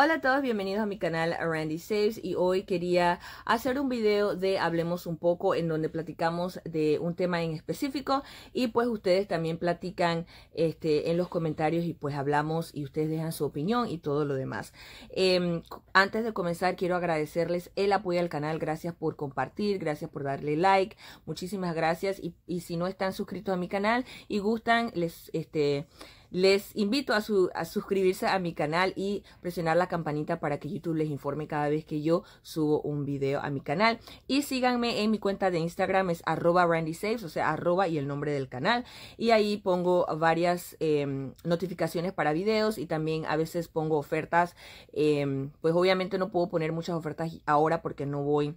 Hola a todos, bienvenidos a mi canal Randy Saves y hoy quería hacer un video de Hablemos un poco en donde platicamos de un tema en específico y pues ustedes también platican este, en los comentarios y pues hablamos y ustedes dejan su opinión y todo lo demás. Em, antes de comenzar quiero agradecerles el apoyo al canal, gracias por compartir, gracias por darle like, muchísimas gracias y, y si no están suscritos a mi canal y gustan, les... este les invito a, suscribirse a mi canal y presionar la campanita para que YouTube les informe cada vez que yo subo un video a mi canal. Y síganme en mi cuenta de Instagram, es arroba randysaves, o sea, arroba y el nombre del canal. Y ahí pongo varias em, notificaciones para videos y también a veces pongo ofertas. Em, pues obviamente no puedo poner muchas ofertas ahora porque no voy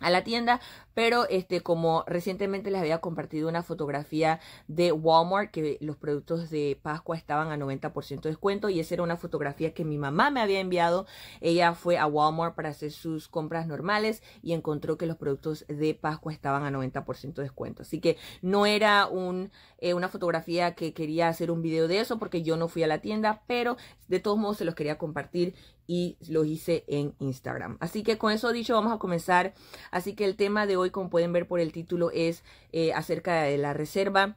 a la tienda, pero este como recientemente les había compartido una fotografía de Walmart que los productos de Pascua estaban a 90% de descuento y esa era una fotografía que mi mamá me había enviado. Ella fue a Walmart para hacer sus compras normales y encontró que los productos de Pascua estaban a 90% de descuento. Así que no era un, eh, una fotografía que quería hacer un video de eso porque yo no fui a la tienda, pero de todos modos se los quería compartir y los hice en Instagram. Así que con eso dicho, vamos a comenzar Así que el tema de hoy, como pueden ver por el título, es eh, acerca de la reserva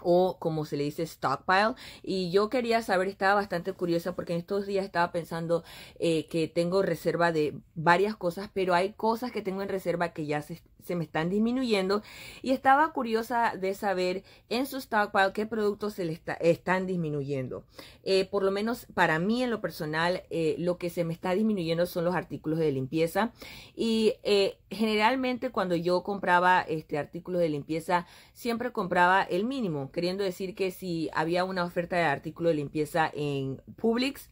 o como se le dice stockpile y yo quería saber estaba bastante curiosa porque en estos días estaba pensando eh, que tengo reserva de varias cosas pero hay cosas que tengo en reserva que ya se, me están disminuyendo y estaba curiosa de saber en su stockpile qué productos se le están disminuyendo eh, por lo menos para mí en lo personal lo que se me está disminuyendo son los artículos de limpieza y generalmente cuando yo compraba este artículo de limpieza siempre compraba el mínimo, queriendo decir que si había una oferta de artículo de limpieza en Publix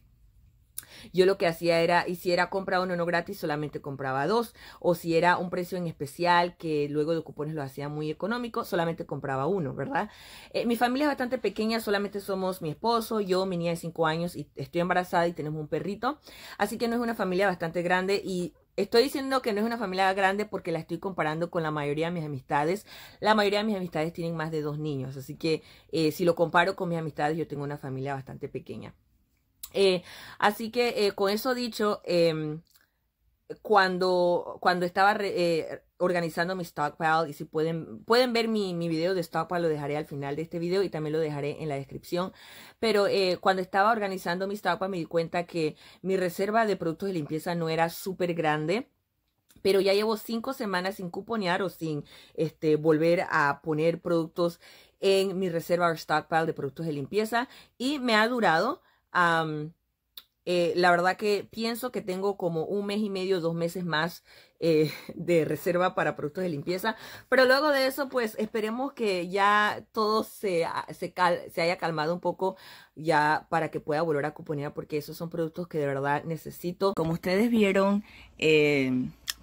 yo lo que hacía era, y si era compra uno no gratis, solamente compraba dos. O si era un precio en especial, que luego de cupones lo hacía muy económico, solamente compraba uno, ¿verdad? Eh, mi familia es bastante pequeña, solamente somos mi esposo, yo, mi niña de cinco años, y estoy embarazada y tenemos un perrito. Así que no es una familia bastante grande y Estoy diciendo que no es una familia grande porque la estoy comparando con la mayoría de mis amistades. La mayoría de mis amistades tienen más de dos niños, así que eh, si lo comparo con mis amistades, yo tengo una familia bastante pequeña. Eh, así que eh, con eso dicho, em, cuando, cuando estaba organizando mi stockpile y si pueden, pueden ver mi, mi, video de stockpile, lo dejaré al final de este video y también lo dejaré en la descripción. Pero eh, cuando estaba organizando mi stockpile me di cuenta que mi reserva de productos de limpieza no era súper grande. Pero ya llevo cinco semanas sin cuponear o sin este, volver a poner productos en mi reserva de stockpile de productos de limpieza. Y me ha durado eh, la verdad que pienso que tengo como un mes y medio, dos meses más eh, de reserva para productos de limpieza. Pero luego de eso, pues esperemos que ya todo se, ah, se, haya calmado un poco ya para que pueda volver a componer porque esos son productos que de verdad necesito. Como ustedes vieron, eh,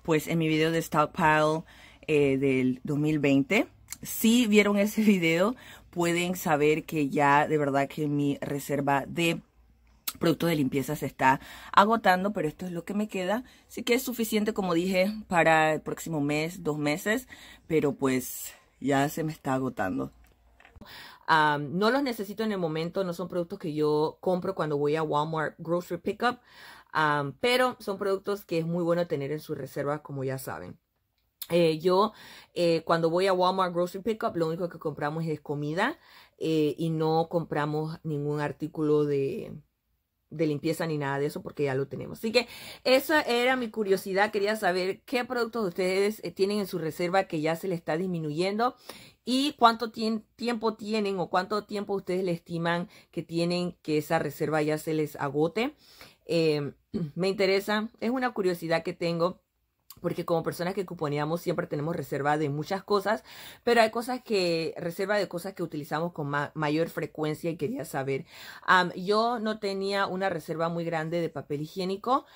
pues en mi video de Stockpile eh, del 2020, si vieron ese video, pueden saber que ya de verdad que mi reserva de producto de limpieza se está agotando, pero esto es lo que me queda. Sí que es suficiente, como dije, para el próximo mes, dos meses, pero pues ya se me está agotando. no los necesito en el momento, no son productos que yo compro cuando voy a Walmart Grocery Pickup, pero son productos que es muy bueno tener en su reserva, como ya saben. Eh, yo eh, cuando voy a Walmart Grocery Pickup, lo único que compramos es comida eh, y no compramos ningún artículo de, de limpieza ni nada de eso porque ya lo tenemos. Así que esa era mi curiosidad. Quería saber qué productos ustedes eh, tienen en su reserva que ya se le está disminuyendo y cuánto tiempo tienen o cuánto tiempo ustedes le estiman que tienen que esa reserva ya se les agote. Em, me interesa, es una curiosidad que tengo porque como personas que componíamos siempre tenemos reserva de muchas cosas, pero hay cosas que, reserva de cosas que utilizamos con mayor frecuencia y quería saber. yo no tenía una reserva muy grande de papel higiénico,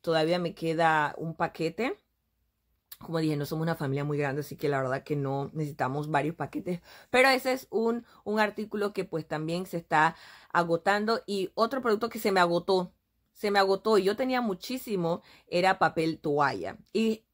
todavía me queda un paquete. Como dije, no somos una familia muy grande, así que la verdad que no necesitamos varios paquetes. Pero ese es un, un artículo que pues también se está agotando. Y otro producto que se me agotó se me agotó y yo tenía muchísimo, era papel toalla. Y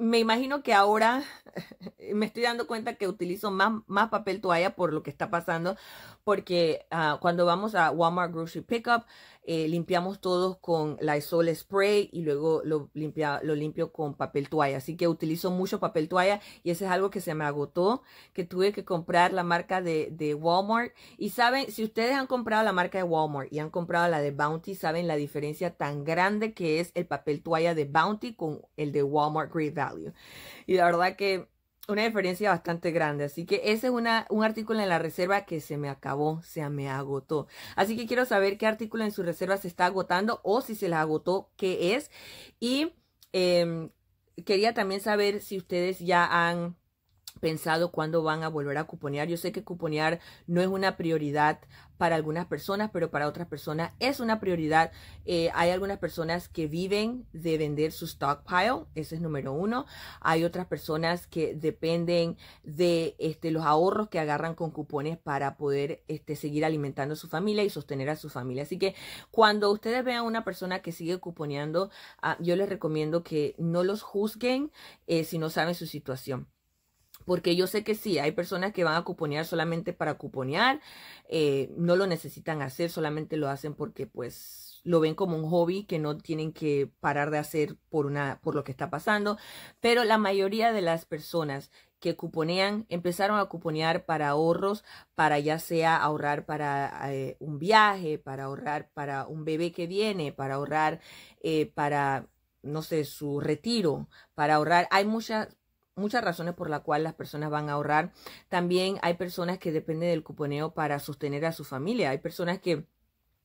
me imagino que ahora me estoy dando cuenta que utilizo más, más papel toalla por lo que está pasando, porque ah, cuando vamos a Walmart Grocery Pickup, eh, limpiamos todos con la Sol Spray y luego lo, limpia, lo limpio con papel toalla. Así que utilizo mucho papel toalla y eso es algo que se me agotó, que tuve que comprar la marca de, de Walmart. Y saben, si ustedes han comprado la marca de Walmart y han comprado la de Bounty, saben la diferencia tan grande que es el papel toalla de Bounty con el de Walmart Green value. Y la verdad que una diferencia bastante grande. Así que ese es una, un artículo en la reserva que se me acabó, se me agotó. Así que quiero saber qué artículo en su reserva se está agotando o si se la agotó, qué es. Y em, quería también saber si ustedes ya han pensado cuándo van a volver a cuponear. Yo sé que cuponear no es una prioridad para algunas personas, pero para otras personas es una prioridad. Eh, hay algunas personas que viven de vender su stockpile, ese es número uno. Hay otras personas que dependen de este, los ahorros que agarran con cupones para poder este, seguir alimentando a su familia y sostener a su familia. Así que cuando ustedes vean a una persona que sigue cuponeando, ah, yo les recomiendo que no los juzguen eh, si no saben su situación. Porque yo sé que sí, hay personas que van a cuponear solamente para cuponear, eh, no lo necesitan hacer, solamente lo hacen porque pues lo ven como un hobby que no tienen que parar de hacer por, una, por lo que está pasando. Pero la mayoría de las personas que cuponean, empezaron a cuponear para ahorros, para ya sea ahorrar para eh, un viaje, para ahorrar para un bebé que viene, para ahorrar eh, para, no sé, su retiro, para ahorrar. Hay muchas muchas razones por las cuales las personas van a ahorrar. También hay personas que dependen del cuponeo para sostener a su familia. Hay personas que,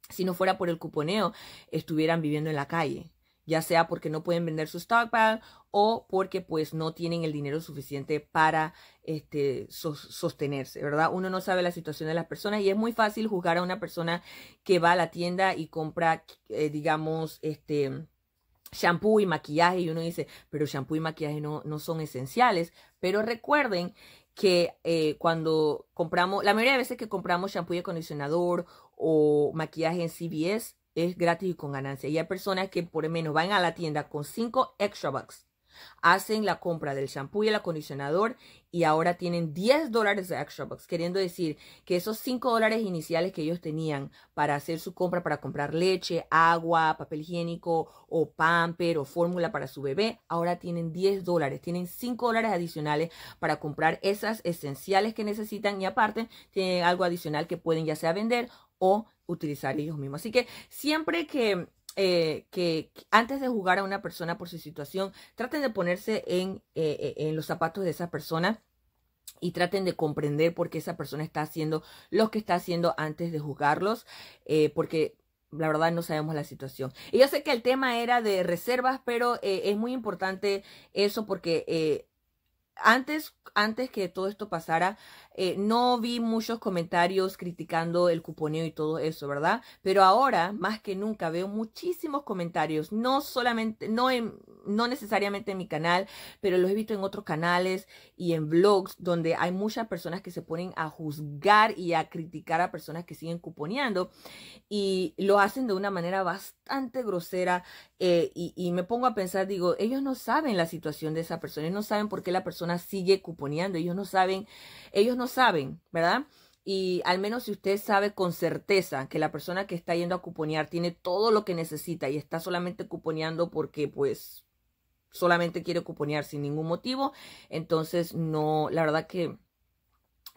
si no fuera por el cuponeo, estuvieran viviendo en la calle ya sea porque no pueden vender su stockpile o porque pues no tienen el dinero suficiente para este, sostenerse, ¿verdad? Uno no sabe la situación de las personas y es muy fácil juzgar a una persona que va a la tienda y compra, eh, digamos, este, shampoo y maquillaje y uno dice, pero shampoo y maquillaje no, no son esenciales. Pero recuerden que eh, cuando compramos, la mayoría de veces que compramos shampoo y acondicionador o maquillaje en CVS es gratis y con ganancia. Y hay personas que por lo menos van a la tienda con 5 extra bucks hacen la compra del shampoo y el acondicionador y ahora tienen 10 dólares de extra bucks, queriendo decir que esos 5 dólares iniciales que ellos tenían para hacer su compra, para comprar leche, agua, papel higiénico o pamper o fórmula para su bebé, ahora tienen 10 dólares, tienen 5 dólares adicionales para comprar esas esenciales que necesitan y aparte tienen algo adicional que pueden ya sea vender o utilizar ellos mismos. Así que siempre que eh, que antes de jugar a una persona por su situación, traten de ponerse eh, eh, en, los zapatos de esa persona y traten de comprender por qué esa persona está haciendo lo que está haciendo antes de juzgarlos, porque la verdad no sabemos la situación. Y yo sé que el tema era de reservas, pero es muy importante eso porque antes, antes que todo esto pasara, eh, no vi muchos comentarios criticando el cuponeo y todo eso, ¿verdad? Pero ahora, más que nunca, veo muchísimos comentarios, no solamente, no, no necesariamente en mi canal, pero los he visto en otros canales y en blogs donde hay muchas personas que se ponen a juzgar y a criticar a personas que siguen cuponeando y lo hacen de una manera bastante grosera eh, y, y me pongo a pensar, digo, ellos no saben la situación de esa persona, ellos no saben por qué la persona sigue cuponeando. Ellos no saben, ellos no saben, ¿verdad? Y al menos si usted sabe con certeza que la persona que está yendo a cuponear tiene todo lo que necesita y está solamente cuponeando porque pues solamente quiere cuponear sin ningún motivo, entonces no, la verdad que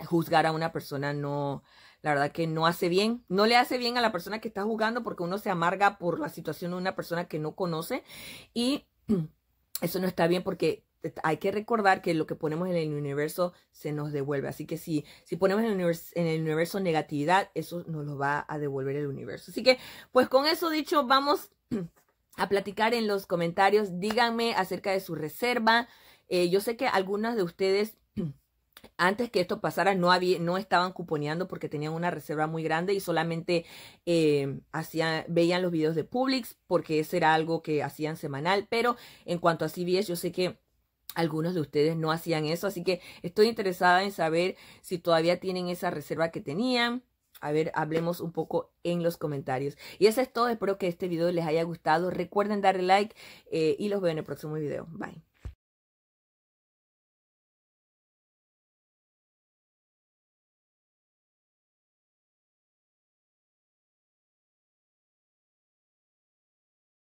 juzgar a una persona no, la verdad que no hace bien, no le hace bien a la persona que está jugando porque uno se amarga por la situación de una persona que no conoce y eso no está bien porque hay que recordar que lo que ponemos en el universo se nos devuelve. Así que si, si ponemos en el, universo, negatividad, eso nos lo va a devolver el universo. Así que, pues con eso dicho, vamos a platicar en los comentarios. Díganme acerca de su reserva. Eh, yo sé que algunas de ustedes antes que esto pasara no, había, no estaban cuponeando porque tenían una reserva muy grande y solamente eh, hacían, veían los videos de Publix porque ese era algo que hacían semanal, pero en cuanto a CBS yo sé que algunos de ustedes no hacían eso, así que estoy interesada en saber si todavía tienen esa reserva que tenían. A ver, hablemos un poco en los comentarios. Y eso es todo. Espero que este video les haya gustado. Recuerden darle like eh, y los veo en el próximo video. Bye.